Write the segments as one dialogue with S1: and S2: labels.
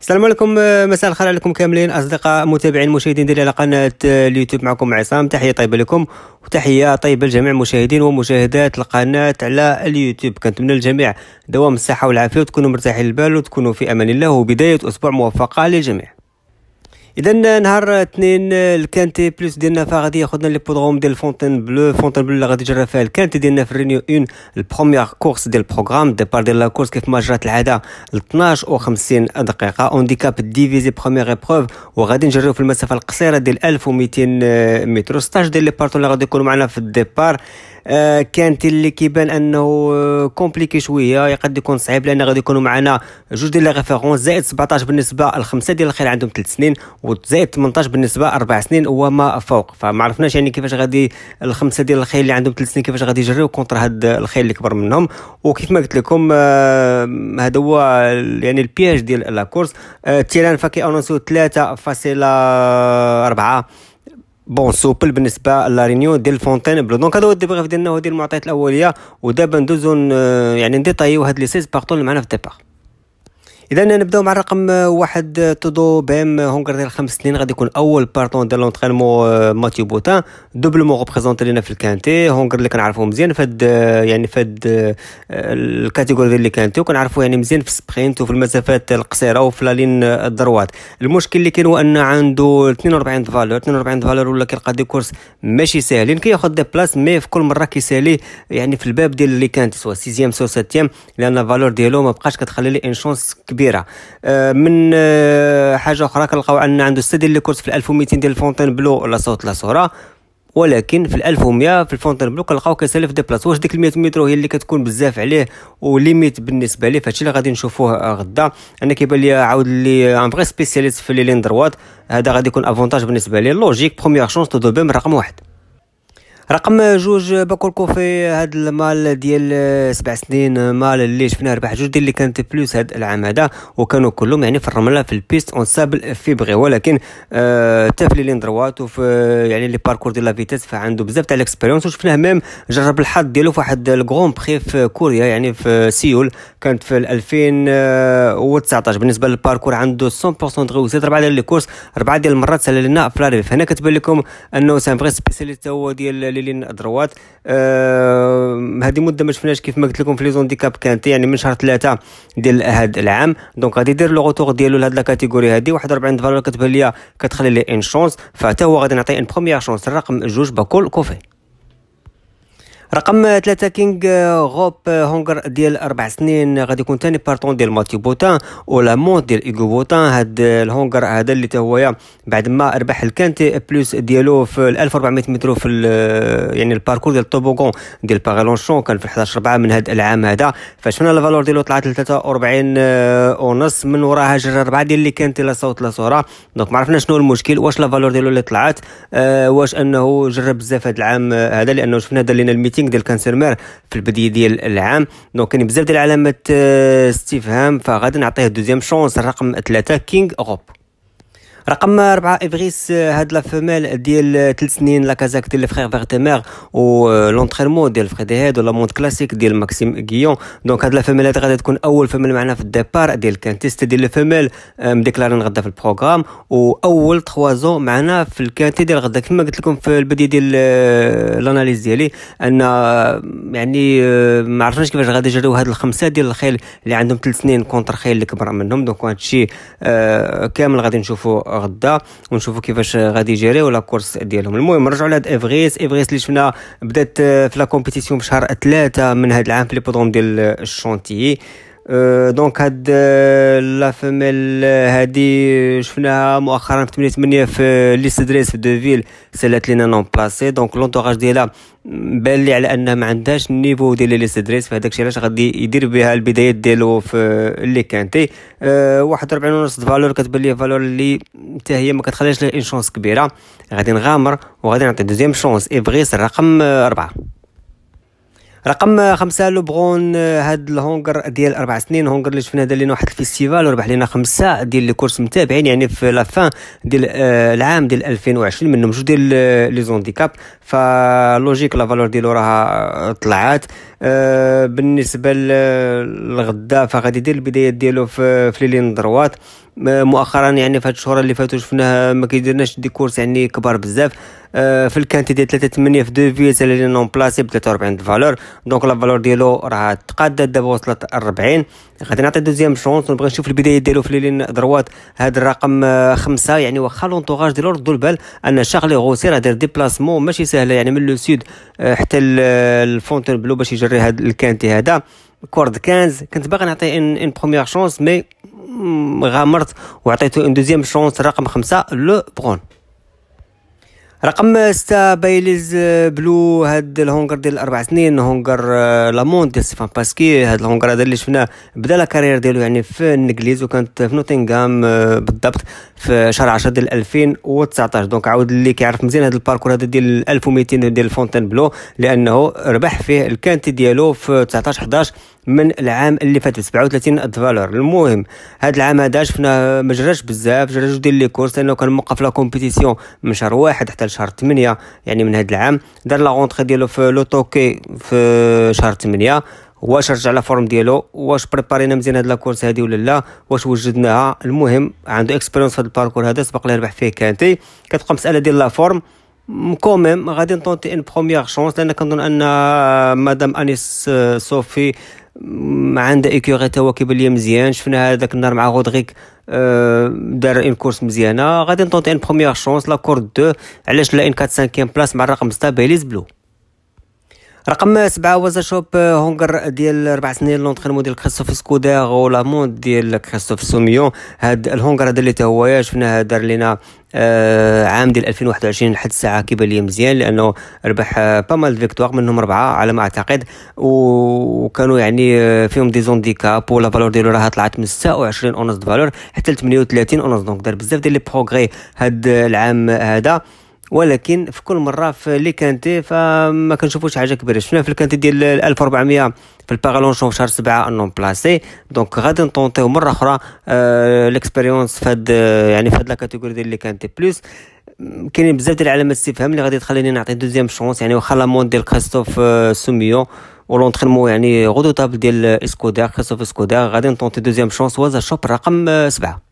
S1: السلام عليكم آه، مساء الخير عليكم كاملين اصدقاء متابعين مشاهدين ديال قناه آه، اليوتيوب معكم عصام تحيه طيبه لكم وتحيه طيبه لجميع المشاهدين ومشاهدات القناه على اليوتيوب كنتمنى للجميع دوام الصحه والعافيه وتكونوا مرتاحين البال وتكونوا في امان الله وبدايه اسبوع موفقه للجميع اذا نهار اثنين آه، الكانتي بلوس ديالنا فغادي ياخذنا لي بودروم ديال فونتين بلو فونتين بلو اللي غادي يجرى فيها الكانتي ديالنا في رينيو اون البروميير كورس ديال البروغرام ديبار ديال لاكورس كيف ما جرات العاده ل 12 و 50 دقيقه اونديكاب ديفيزي بروميير ايبروف وغادي نجريو في المسافه القصيره ديال 1200 آه، متر 16 ديال لي بارتون اللي غادي يكونوا معنا في الديبار آه، كانت اللي كيبان انه آه، كومبليكي شويه يقد يكون صعيب لان غادي يكونوا معنا جوج ديال لي ريفيرونس زائد 17 بالنسبه لخمسه ديال الخيل عندهم 3 سنين وزائد 18 بالنسبه 4 سنين وما فوق فما عرفناش يعني كيفاش غادي الخمسه ديال الخيل اللي عندهم 3 سنين كيفاش غادي يجريو كونتر هاد الخيل اللي كبر منهم وكيف ما قلت لكم آه، هذا هو يعني البياج ديال لا كورس تيران فكي فاصله اربعه بون سوبل بالنسبه لارينيو ديال فونتين بلو دونك هذا هو الديبريف ديالنا وهذه المعطيات الاوليه ودابا ندوزو يعني نديطايو هاد لي 16 بارتون اللي معنا في الديبار اذا نبداو مع الرقم واحد تودو بام ديال خمس سنين غادي يكون اول بارتون ديال لونترينمون ماتيو بوتان دوبلمون ريبريزونتي لينا في الكانتي هونغر اللي كنعرفو مزيان فهاد يعني فهاد الكاتيجوري آه، ديال الكانتي وكنعرفو يعني مزيان في السبرينت وفي المسافات القصيره وفي لا لين الدروات المشكل اللي كاين هو ان عنده 42 فالور 42 فالور ولا كيلقى دي كورس ماشي ساهلين كياخذ دي بلاص مي في كل مره كيسالي يعني في الباب ديال اللي كانت سوا سيزيام سوا ساتيام لان فالور ديالو ما بقاش كتخلي لي ان شونس كبيره آه، من آه، حاجه اخرى كنلقاو ان عنده ستادي لي كورس في 1200 ديال الفونتين بلو لا صوت لا صوره ولكن في 1100 في الفونتين بلو كنلقاو كيسالف دي بلاص واش ديك 100 متر هي اللي كتكون بزاف عليه وليميت بالنسبه ليه فهادشي اللي غادي نشوفوه آه، غدا انا كيبان لي عاود لي ان فغي سبيسياليست في لي لين دروات هذا غادي يكون افونتاج بالنسبه ليه لوجيك بروميير شونس تو دو بيم رقم واحد رقم جوج باكل كوفي هاد المال ديال سبع سنين مال اللي شفناه ربح جوج ديال اللي كانت بلوس هاد العام هذا وكانوا كلهم يعني في الرمله في البيست اون سابل في بغي ولكن آه في لين دروات وفي آه، يعني لي باركور ديال لا فيتيس فعنده بزاف تاع ليكسبيريونس وشفناه ميم جرب الحظ ديالو في واحد الكرون بري في كوريا يعني في سيول كانت في 2019 آه، بالنسبه للباركور عنده 100% دو ريوسيت ربعه ديال لي كورس ربعه ديال المرات سال لنا في لاريف هنا كتبان لكم انه سان فري سبيسياليست هو ديال قليلين الثروات آه هذه مده ما شفناش كيف ما قلت لكم في لي زونديكاب كانت يعني من شهر ثلاثه ديال هذا العام دونك غادي يدير لو غوتور ديالو لهاد لا كاتيجوري هذه 41 فالور كتبان ليا كتخلي لي ان شونس فحتى هو غادي نعطيه ان بروميير شونس الرقم جوج باكول كوفي رقم ثلاثة كينغ غوب هونغر ديال أربع سنين غادي يكون تاني بارتون ديال ماتيو بوتان ولا مونت ديال إيغو بوتان هاد الهونغر هذا اللي تاهويا بعد ما ربح الكانتي بلوس ديالو في 1400 متر في يعني الباركور ديال الطوبوغون ديال باغالونشون كان في 11 4 من هاد العام هذا فشفنا الفالور ديالو طلعت ل 43 ونص من وراها جرى ربعة ديال اللي كانت لا صوت لا صورة دونك ما عرفنا شنو المشكل واش لا فالور ديالو اللي طلعت آه، واش انه جرب بزاف هاد العام آه، هذا لانه شفنا دار لنا السكريبتينغ ديال مير في البدايه ديال العام دونك كاين بزاف ديال علامات استفهام آه، فغادي نعطيه دوزيام شونس الرقم ثلاثة كينغ اوروب رقم أربعة إفغيس هاد لا فمال ديال ثلاث سنين لاكازاك ديال الفخير فيغتمير و لونترينمون euh, ديال الفخير هاد ولا مونت كلاسيك ديال ماكسيم غيون دونك هاد لا فمال هاد غادي تكون أول فمال معنا في الديبار ديال كانتيست ديال فوميل مديكلارين غدا في البروغرام وأول تخوازون معنا في الكانتي ديال غدا كما قلت لكم في البداية ديال الأناليز euh, ديالي أن آه، يعني آه، ما عرفناش كيفاش غادي يجريو هاد الخمسة ديال الخيل اللي عندهم ثلاث سنين كونتر خيل اللي كبر منهم دونك هادشي آه، كامل غادي نشوفو غدا ونشوفوا كيفاش غادي يجريو لا كورس ديالهم المهم نرجعوا لهاد افريس افريس اللي شفنا بدات في لا كومبيتيسيون في شهر 3 من هذا العام في لي بودروم ديال الشونتيي دونك هاد لا فيميل هادي شفناها مؤخرا في 8 في ليست دريس في دوفيل سالات لينا نون بلاسي دونك لونتوراج ديالها بان لي على انها ما عندهاش النيفو ديال لي سدريس فهداك الشيء علاش غادي يدير بها البدايات ديالو في لي كانتي أه واحد 40 ونص فالور كتبان لي فالور اللي حتى هي ما كتخليش ليه شونس كبيره غادي نغامر وغادي نعطي دوزيام شونس ايفغيس الرقم أربعة رقم خمسة لوبغون هاد الهونغر ديال اربع سنين هونغر اللي شفنا دار لنا واحد الفيستيفال وربح لنا خمسة ديال لي كورس متابعين يعني في لافان ديال آه، العام ديال 2020 منهم جوج ديال لي زونديكاب فلوجيك لا فالور ديالو راها طلعات آه، بالنسبه للغدا فغادي يدير البدايات ديالو في ليلين دروات آه، مؤخرا يعني في هاد الشهور اللي فاتوا شفناه ما كيديرناش دي كورس يعني كبار بزاف آه، في الكانتي ديال 3 8 في دو فيس اللي نون بلاسي ب 43 فالور دونك لا فالور ديالو راه تقادت دابا وصلت 40 غادي نعطي دوزيام شونس ونبغي نشوف البدايه ديالو في ليلين دروات هاد الرقم آه، خمسة يعني واخا لونطوغاج ديالو ردوا البال ان شارلي غوسي راه دار ديبلاسمون ماشي سهله يعني من لو سود آه، حتى الفونتين بلو باش يجري هاد الكانتي هذا كورد 15 كنت باغي نعطي ان بروميير شونس مي غامرت وعطيته ان دوزيام شونس رقم خمسة لو برون رقم ستة آه، بايليز بلو هاد الهونغر ديال الاربع سنين هونغر آه، لاموند ديال ستيفان باسكي هاد الهونغر هذا اللي شفناه بدا لا كارير ديالو يعني في الانجليز وكانت في نوتنغهام آه، بالضبط في شهر 10 ديال 2019 دونك عاود اللي كيعرف مزيان هاد الباركور هذا ديال 1200 ديال فونتين بلو لانه ربح فيه الكانتي ديالو في 19 11 من العام اللي فات ب 37 دولار المهم هذا العام هذا شفنا ما جراش بزاف جوج دير لي كورس لانه كان موقف لا كومبيتيسيون من شهر واحد حتى لشهر 8 يعني من هذا العام دار لا غونتخي ديالو في لو توكي في شهر 8 واش رجع لا فورم ديالو واش بريبارينا مزيان هاد لا كورس هادي ولا لا واش وجدناها المهم عنده اكسبيريونس في هاد الباركور هذا سبق ليه ربح فيه كانتي كتبقى مساله ديال لا فورم كوميم غادي نطونتي ان بروميير شونس لان كنظن ان مدام انيس صوفي عنده ايكيغي تا هو كيبان مزيان شفنا هذاك النهار مع غودريك آه، دار ان كورس مزيانه غادي نطونتي ان بروميير شونس لا كور دو علاش لا ان 4 5 بلاص مع الرقم 6 بيليز بلو رقم سبعة شوب آه، هونغر ديال ربع سنين لونتخينمون ديال كريستوف سكودا مود ديال كريستوف سوميون هاد الهونغر هذا اللي تا هويا شفناه دار لينا آه عام ديال 2021 لحد الساعه كيبان لي مزيان لانه ربح آه، با بامال فيكتواغ منهم اربعه على ما اعتقد وكانوا يعني آه، فيهم دي زونديكاب ولا فالور ديالو راها طلعت من 26 اونص فالور حتى ل 38 اونص دونك دار بزاف ديال لي بروغري هاد العام هذا ولكن في كل مره في لي كانتي فما كنشوفوش حاجه كبيره شفنا في الكانتي ديال 1400 في الباغالونشون في شهر سبعة انهم بلاسي دونك غادي نطونطيو مره اخرى آه ليكسبيريونس في هاد آه، يعني في هاد لا ديال لي كانتي بلوس كاينين بزاف ديال علامات استفهام اللي غادي تخليني نعطي دوزيام شونس يعني واخا لامون ديال كريستوف آه، سوميو ولونترينمون يعني طاب ديال اسكودير كريستوف اسكودير غادي نطونتي دوزيام شونس هو شوب رقم آه، سبعه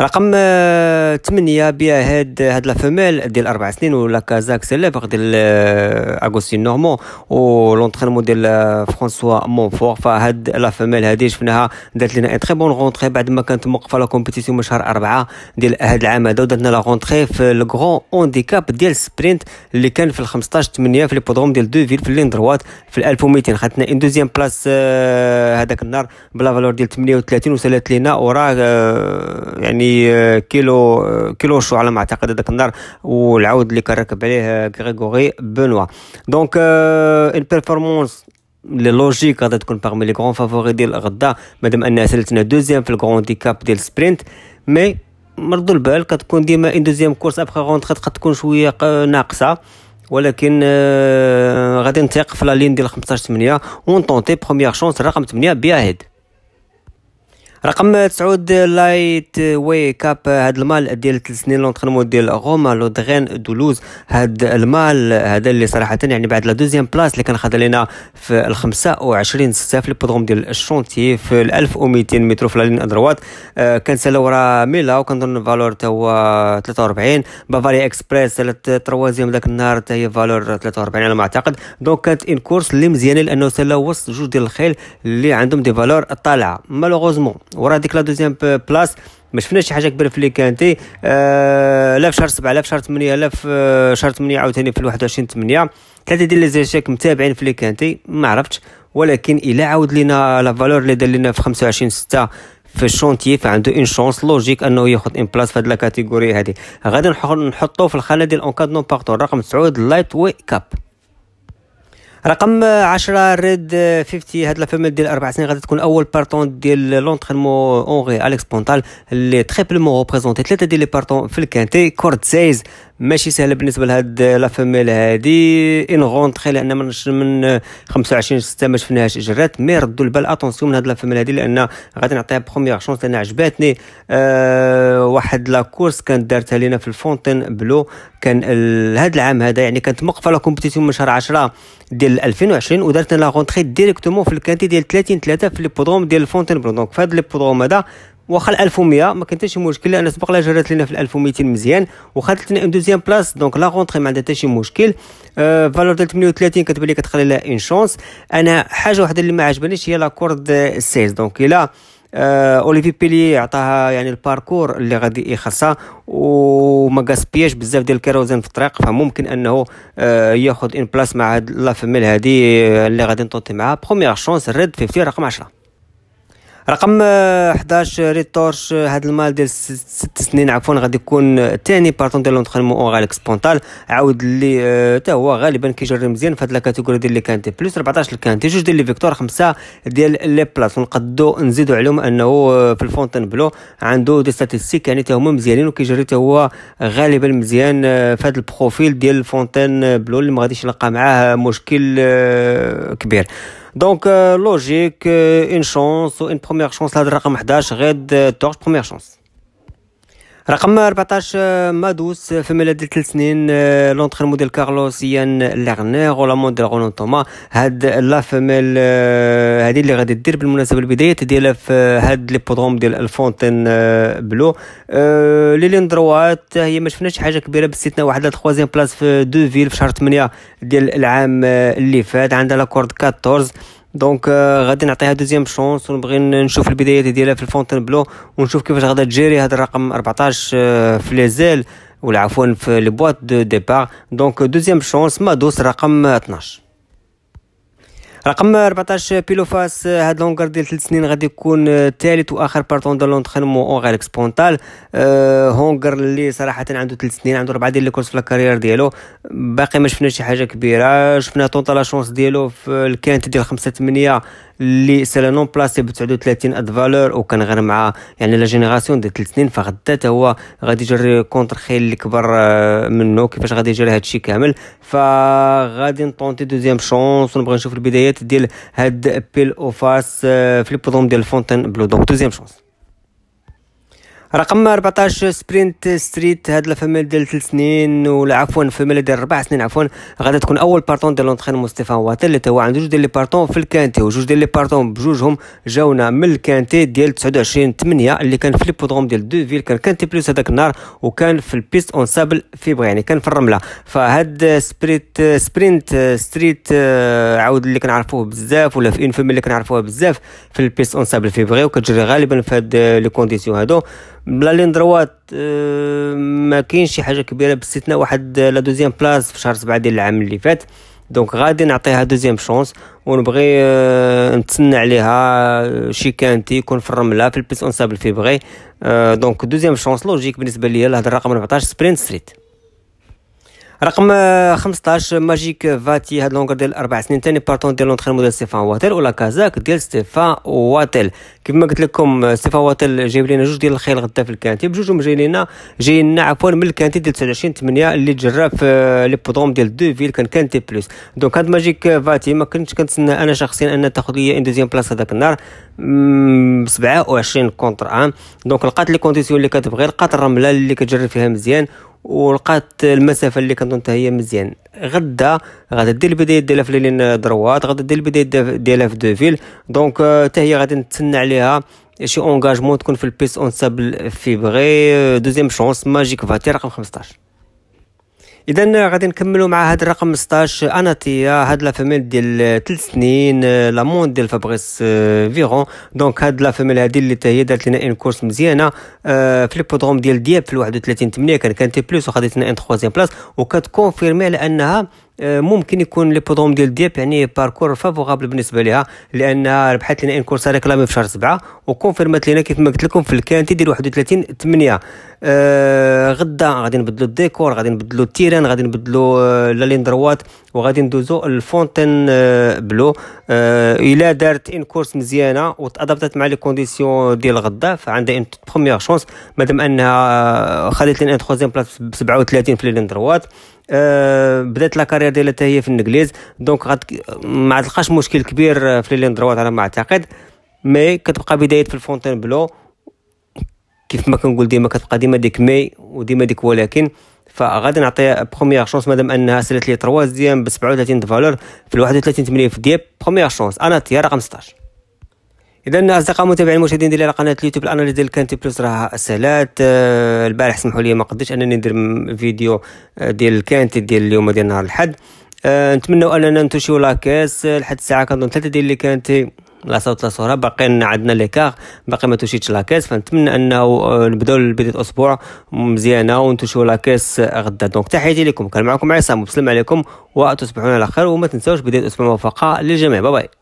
S1: رقم 8 آه، بيع هاد هاد لا فيميل ديال اربع سنين ولا كازاك سيليفغ ديال آه، اغوستين نورمون ولونترينمون ديال آه، فرانسوا مونفور فهاد لا فيميل هادي شفناها دارت لنا ان تري بون رونتري بعد ما كانت موقفه لا كومبيتيسيون من شهر اربعه ديال هاد العام هذا لنا لا رونتري في الكغون اونديكاب ديال سبرينت اللي كان في الخمسطاش 15 8 في البودروم ديال دو فيل في اللين دروات في الألف 1200 خاتنا ان دوزيام بلاس هذاك النهار بلا فالور ديال 38 وسالات لينا وراه يعني كيلو كيلو شو على ما اعتقد هذاك النهار والعود اللي كان راكب عليه غريغوري بنوا دونك اون بيرفورمانس لي لوجيك غادا تكون باغمي لي كغون فافوري ديال غدا مادام انها سالتنا دوزيام في الكغون كاب ديال سبرينت مي مرضو البال كتكون ديما ان دوزيام كورس ابخي قد تكون شويه ناقصه ولكن غادي نتيق في لا لين ديال 15 8 ونطونتي بروميير شونس رقم 8 بيها هيد رقم تسعود لايت وي كاب هاد المال ديال تلت سنين لونترينمون ديال روما لودغين دولوز هاد المال هذا اللي صراحه يعني بعد لا دوزيام بلاص اللي كان خاض علينا في ال 25 6 في البودروم ديال الشونتي في ال 1200 متر في لالين ادروات آه كان سالا ورا ميلا وكنظن فالور تا هو 43 بافاريا اكسبريس سالت تروازيام ذاك النهار تا هي فالور 43 على ما اعتقد دونك كانت ان كورس اللي مزيانه لانه سالا وسط جوج ديال الخيل اللي عندهم دي فالور طالعه مالوغوزمون ورا ديك لا دوزيام بلاص ما شفناش شي حاجه كبيره في لي كانتي آه لا في شهر 7 لا في شهر 8 لا في آه، شهر 8 عاوتاني في 21 8 ثلاثه ديال لي زيشيك متابعين في لي كانتي ما عرفتش ولكن الا عاود لينا لا فالور اللي دار لينا في 25 6 في الشونتيي فعنده اون شونس لوجيك انه ياخذ ان بلاص في هاد لا هذه غادي نحطو في الخانه ديال اونكاد نون بارتو رقم 9 لايت وي كاب رقم 10 ريد 50 هاد لافيميل ديال اربع سنين غادي تكون اول بارتون ديال لونترينمون اونغي اليكس بونتال اللي تريبلمون غوبريزونتي ثلاثه ديال لي بارتون في الكانتي سايز ماشي سهله بالنسبه لهاد لافيميل هادي ان غونتخي لان من 25 6 ما شفناهاش جرات مي ردوا البال اتونسيون من هاد لافيميل هادي لان غادي نعطيها بخومييغ شونس لان عجباتني أه واحد لا كورس كانت دارتها لينا في الفونتين بلو كان هاد العام هذا يعني كانت مقفله كومبيتيسيون من شهر 10 ديال ديال 2020 ودارت لا غونتري ديريكتومون في الكانتي ديال 30 3 في ليبودروم ديال فونتينبلو دونك في هذا ليبودروم هذا واخا 1100 ما كان حتى شي مشكل لان سبق لها جرات لنا في 1200 مزيان وخدت لنا اون دوزيام بلاص دونك لا غونتري ما عندها حتى شي مشكل آه فالور ديال 38 كتبان لي كتخلي لها اون شونس انا حاجه واحده اللي ما عجبانيش هي لاكورد 16 دونك الا آه، اوليفي بيلي عطاها يعني الباركور اللي غادي يخصها وما قاسبياش بزاف ديال الكيروزين في الطريق فممكن انه آه، ياخذ ان بلاس مع هاد لا فيميل هادي آه، اللي غادي نطوطي معاها بروميير شونس ريد 50 رقم 10 رقم 11 آه، آه، ريتورش هذا آه، المال ديال ست سنين عفوا غادي يكون ثاني بارتون ديال لونترينمون اوراليك سبونتال عاود اللي حتى هو غالبا كيجري مزيان في هذه لاكاتيجوري ديال لي كانتي بلس 14 الكانتي جوج ديال لي فيكتور خمسه ديال لي بلاص ونقدو نزيدو عليهم انه في الفونتين بلو عنده دي ستاتيستيك يعني حتى هما مزيانين وكيجري حتى هو غالبا مزيان في هذا البروفيل ديال الفونتين بلو اللي ما غاديش يلقى معاه مشكل كبير Donc euh, logique euh, une chance ou une première chance la Drakemardash Red euh, Torch première chance. رقم 14 آه، مادوس آه، في ميلاد ثلاث سنين آه، لونتخين موديل كارلوس يان لغنير ولا موديل غونون توما هاد لا فيميل هادي اللي غادي دير بالمناسبه البدايات ديالها في هاد لي بودروم ديال الفونتين بلو لي لين دروات هي ما شفناش حاجه كبيره باستثناء واحد لا تخوازيام بلاس في دو فيل في شهر 8 ديال العام اللي فات عندها لاكورد 14 دونك euh, غادي نعطيها دوزيام شونس ونبغي نشوف البدايات ديالها في الفونتين بلو ونشوف كيفاش غادا تجيري هذا الرقم 14 آه، في ليزيل ولا عفوا في لي بواط دو ديبار دونك دوزيام شونس ما دوس رقم 12 رقم 14 بيلوفاس هاد لونغار ديال 3 سنين غادي يكون ثالث آه، واخر بارتون دو لونترينمون غير اكسبونتال أه هونغر اللي صراحه عنده 3 سنين عنده 4 ديال الكورس في الكارير ديالو باقي ما شفنا شي حاجه كبيره شفنا طونطا لا شونس ديالو في الكانت ديال 5 8 اللي سالا نون بلاسي ب 39 اد فالور وكان غير مع يعني لا جينيراسيون ديال 3 سنين فغدا حتى هو غادي يجري كونتر خيل كبر آه، منه كيفاش غادي يجري هادشي كامل فغادي نطونتي دوزيام شونس ونبغي نشوف البدايات ديال هاد بيل اوفاس آه، في البودوم ديال فونتين بلو دونك دوزيام شونس رقم 14 سبرينت ستريت هاد لا فاميل ديال 3 سنين ولا عفوا فاميل ديال 4 سنين عفوا غادي تكون اول بارطون ديال لونترينمون ستيفان واتر اللي توا عنده جوج ديال لي بارطون في الكانتي وجوج ديال لي بارطون بجوجهم جاونا من الكانتي ديال 29 8 اللي كان في ليبودروم ديال دو فيل كان كانتي بلوس هذاك النهار وكان في البيست اون سابل بغي يعني كان في الرمله فهاد سبريت سبرينت ستريت آه، عاود اللي كنعرفوه بزاف ولا في اون فاميل اللي كنعرفوها بزاف في البيست اون سابل فيبغي وكتجري غالبا في هاد لي كونديسيون هادو بلا دروات آه، ما كاينش شي حاجه كبيره باستثناء واحد لا دوزيام بلاص في شهر سبعة ديال العام اللي فات دونك غادي نعطيها دوزيام شونس ونبغي آه، نتسنى عليها آه، شي كانتي يكون في الرمله في البيس اون في بغي دونك دوزيام شونس لوجيك بالنسبه ليا لهذا الرقم 14 سبرينت ستريت رقم 15 ماجيك فاتي هاد لونغر ديال اربع سنين ثاني بارتون ديال لونترينمون ديال ستيفان واتيل ولا كازاك ديال ستيفان واتيل كما قلت لكم ستيفان واتيل جايب لنا جوج ديال الخيل غدا في الكانتي بجوجهم جايين لنا جايين عفوا من الكانتي ديال 29 8 اللي تجرى في لي بودوم ديال دو فيل كان كانتي بلوس دونك هاد ماجيك فاتي ما كنتش كنتسنى انا شخصيا ان تاخذ ليا ان دوزيام بلاصه هذاك النهار 27 كونتر ان دونك لقات لي كونديسيون اللي كتبغي لقات الرمله اللي كتجري فيها مزيان ولقات المسافه اللي انت هي مزيان غدا غادي دير البدايه ديالها في ليلين دروات غادي دير البدايه ديالها في دوفيل دونك آه، حتى هي غادي نتسنى عليها شي اونغاجمون تكون في البيس اون سابل بغي آه، دوزيام شونس ماجيك فاتي رقم 15 اذا غادي نكملوا مع هذا الرقم 16 اناتيا هاد لا فاميل ديال 3 سنين لا مون ديال فابريس فيرون دونك هاد لا فاميل هادي اللي حتى هي دارت لنا ان كورس مزيانه آه، في ليبودروم ديال دياب في 31 8 كان كانت بلوس وخدت لنا ان 3 بلاص وكتكونفيرمي على انها آه، ممكن يكون لي بودوم ديال دياب يعني باركور فافورابل بالنسبه ليها لانها ربحت لنا ان كورس ريكلامي في شهر سبعه وكونفيرمات لينا كيف ما قلت لكم في الكانتي ديال 31 8 آه غدا غادي نبدلو الديكور غادي نبدلو التيران غادي نبدلو آه لا لين دروات وغادي ندوزو الفونتين آه، بلو آه، الا دارت ان كورس مزيانه وتادبتت مع لي كونديسيون ديال غدا فعندها ان بروميير شونس مادام انها خدت لي ان تخوازيام بلاص ب 37 في لي دروات أه بدات لا كارير ديالها حتى هي في الانجليز دونك غد ما تلقاش مشكل كبير آه، في لين دروات على ما اعتقد مي كتبقى بدايه في الفونتين بلو كيف ما كنقول ديما كتبقى ديما ديك مي وديما ديك ولكن فغادي نعطيها بروميير شونس مادام انها سالت لي تروازيام ب 37 فالور في ال 31 مليون في دياب بروميير شونس انا تيار رقم 16 اذا اصدقاء متابعين المشاهدين ديال قناه اليوتيوب الاناليز ديال كانتي بلس راه سالات آه، البارح سمحوا لي ما قدرتش انني ندير فيديو آه، ديال كانتي ديال اليوم ديال نهار الاحد أه نتمنوا اننا نتوشيو لاكاس آه، لحد الساعه كنظن ثلاثه ديال اللي كانتي صوت لا صوره باقي عندنا كار باقي ما توشيتش لاكاس فنتمنى انه آه، نبداو بدايه اسبوع مزيانه لا لاكاس غدا دونك تحياتي لكم كان معكم عصام وبسلم عليكم وتصبحون على خير وما تنساوش بدايه اسبوع موفقه للجميع باي باي